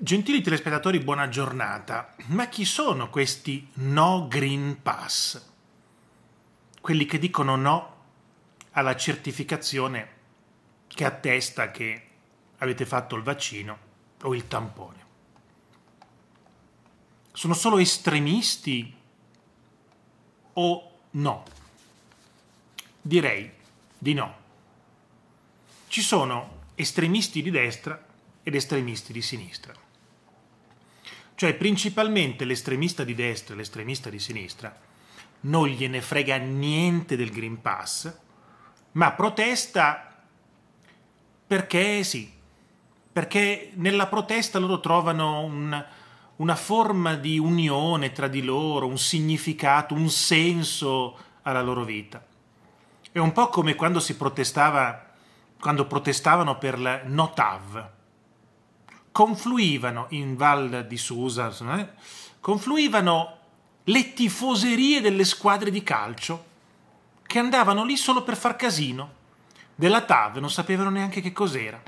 Gentili telespettatori, buona giornata. Ma chi sono questi no Green Pass? Quelli che dicono no alla certificazione che attesta che avete fatto il vaccino o il tampone. Sono solo estremisti o no? Direi di no. Ci sono estremisti di destra ed estremisti di sinistra. Cioè principalmente l'estremista di destra e l'estremista di sinistra non gliene frega niente del Green Pass, ma protesta perché sì, perché nella protesta loro trovano un, una forma di unione tra di loro, un significato, un senso alla loro vita. È un po' come quando si protestava, quando protestavano per la NOTAV, confluivano in Val di Susa, eh? confluivano le tifoserie delle squadre di calcio che andavano lì solo per far casino. Della TAV non sapevano neanche che cos'era.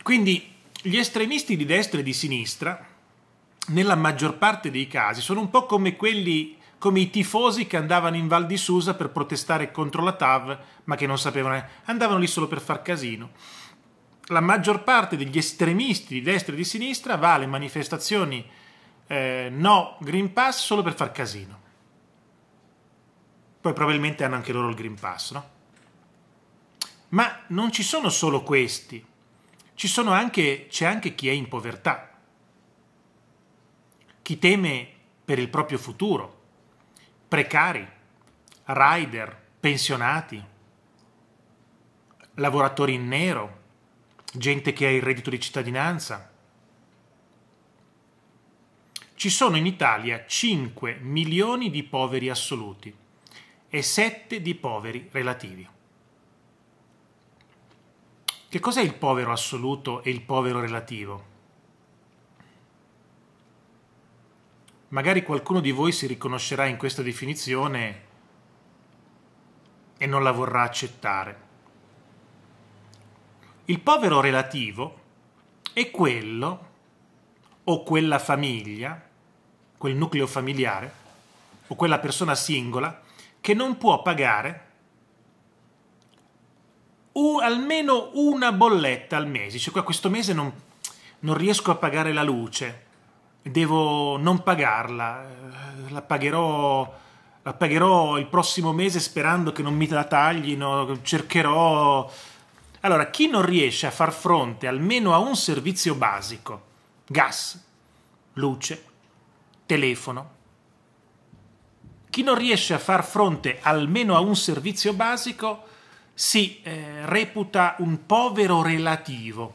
Quindi gli estremisti di destra e di sinistra, nella maggior parte dei casi, sono un po' come quelli come i tifosi che andavano in Val di Susa per protestare contro la TAV, ma che non sapevano, eh, andavano lì solo per far casino la maggior parte degli estremisti di destra e di sinistra va alle manifestazioni eh, no Green Pass solo per far casino. Poi probabilmente hanno anche loro il Green Pass, no? Ma non ci sono solo questi, anche, c'è anche chi è in povertà, chi teme per il proprio futuro, precari, rider, pensionati, lavoratori in nero, gente che ha il reddito di cittadinanza. Ci sono in Italia 5 milioni di poveri assoluti e 7 di poveri relativi. Che cos'è il povero assoluto e il povero relativo? Magari qualcuno di voi si riconoscerà in questa definizione e non la vorrà accettare. Il povero relativo è quello o quella famiglia, quel nucleo familiare o quella persona singola che non può pagare un, almeno una bolletta al mese. Cioè, questo mese non, non riesco a pagare la luce, devo non pagarla, eh, la pagherò la pagherò il prossimo mese sperando che non mi la taglino, cercherò allora, chi non riesce a far fronte almeno a un servizio basico, gas, luce, telefono, chi non riesce a far fronte almeno a un servizio basico si eh, reputa un povero relativo.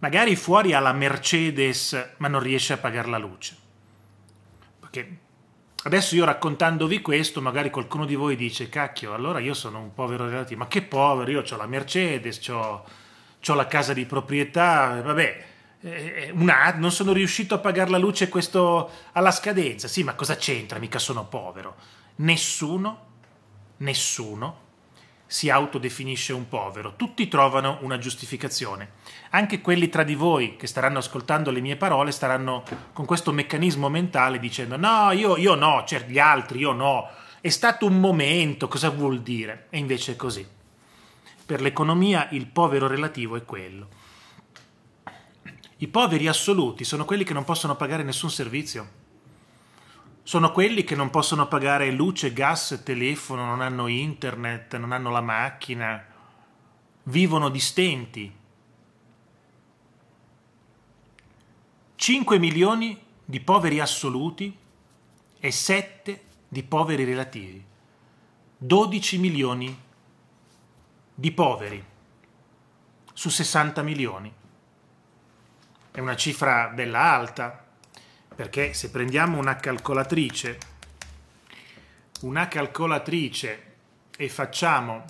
Magari fuori ha la Mercedes ma non riesce a pagare la luce. Perché Adesso io raccontandovi questo, magari qualcuno di voi dice, cacchio, allora io sono un povero relativo, ma che povero, io ho la Mercedes, ho, ho la casa di proprietà, eh, vabbè, eh, eh, una, non sono riuscito a pagare la luce questo alla scadenza, sì, ma cosa c'entra, mica sono povero. Nessuno, nessuno si autodefinisce un povero, tutti trovano una giustificazione. Anche quelli tra di voi che staranno ascoltando le mie parole staranno con questo meccanismo mentale dicendo no, io, io no, certo, gli altri, io no, è stato un momento, cosa vuol dire? E invece è così. Per l'economia il povero relativo è quello. I poveri assoluti sono quelli che non possono pagare nessun servizio sono quelli che non possono pagare luce, gas, telefono, non hanno internet, non hanno la macchina, vivono di stenti. 5 milioni di poveri assoluti e 7 di poveri relativi. 12 milioni di poveri su 60 milioni. È una cifra bella alta, perché se prendiamo una calcolatrice, una calcolatrice e facciamo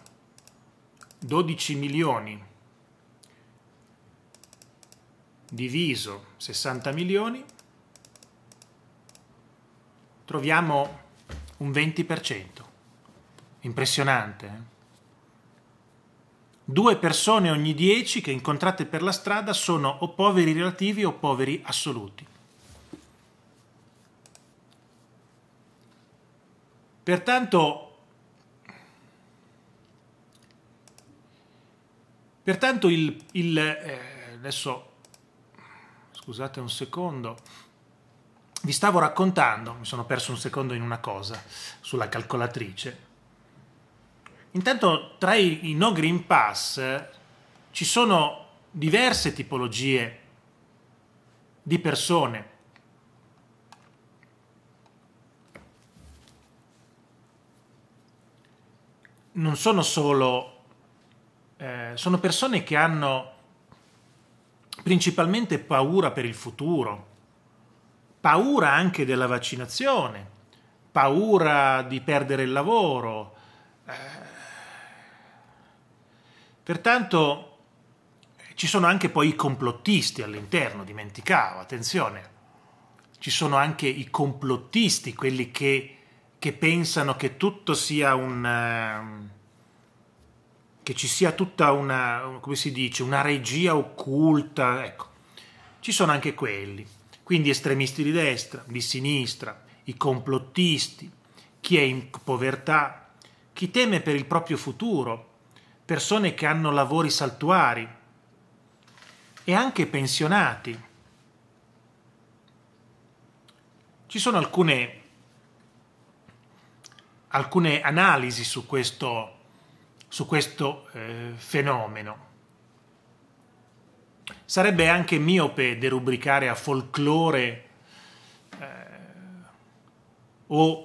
12 milioni diviso 60 milioni, troviamo un 20%. Impressionante. Eh? Due persone ogni dieci che incontrate per la strada sono o poveri relativi o poveri assoluti. Pertanto, pertanto il, il eh, adesso scusate un secondo, vi stavo raccontando, mi sono perso un secondo in una cosa sulla calcolatrice. Intanto tra i, i no green pass ci sono diverse tipologie di persone non sono solo... Eh, sono persone che hanno principalmente paura per il futuro, paura anche della vaccinazione, paura di perdere il lavoro. Eh. pertanto ci sono anche poi i complottisti all'interno, dimenticavo, attenzione, ci sono anche i complottisti, quelli che che pensano che tutto sia un ehm, che ci sia tutta una come si dice una regia occulta ecco ci sono anche quelli quindi estremisti di destra di sinistra i complottisti chi è in povertà chi teme per il proprio futuro persone che hanno lavori saltuari e anche pensionati ci sono alcune alcune analisi su questo, su questo eh, fenomeno. Sarebbe anche miope derubricare a folklore eh, o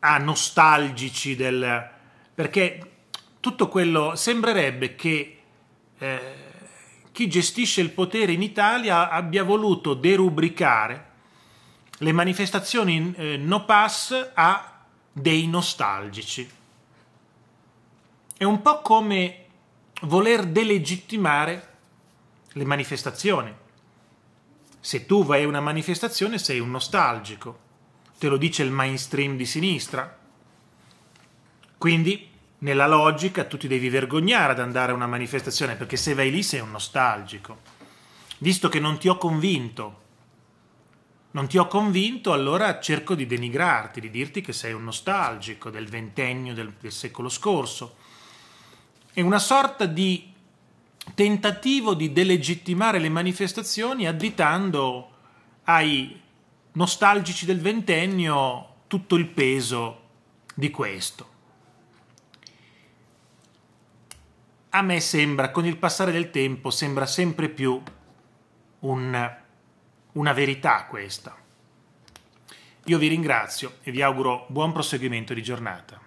a nostalgici del... perché tutto quello sembrerebbe che eh, chi gestisce il potere in Italia abbia voluto derubricare le manifestazioni eh, no pass a dei nostalgici. È un po' come voler delegittimare le manifestazioni. Se tu vai a una manifestazione sei un nostalgico, te lo dice il mainstream di sinistra. Quindi, nella logica, tu ti devi vergognare ad andare a una manifestazione perché se vai lì sei un nostalgico. Visto che non ti ho convinto non ti ho convinto, allora cerco di denigrarti, di dirti che sei un nostalgico del ventennio del, del secolo scorso. È una sorta di tentativo di delegittimare le manifestazioni additando ai nostalgici del ventennio tutto il peso di questo. A me sembra, con il passare del tempo, sembra sempre più un una verità questa. Io vi ringrazio e vi auguro buon proseguimento di giornata.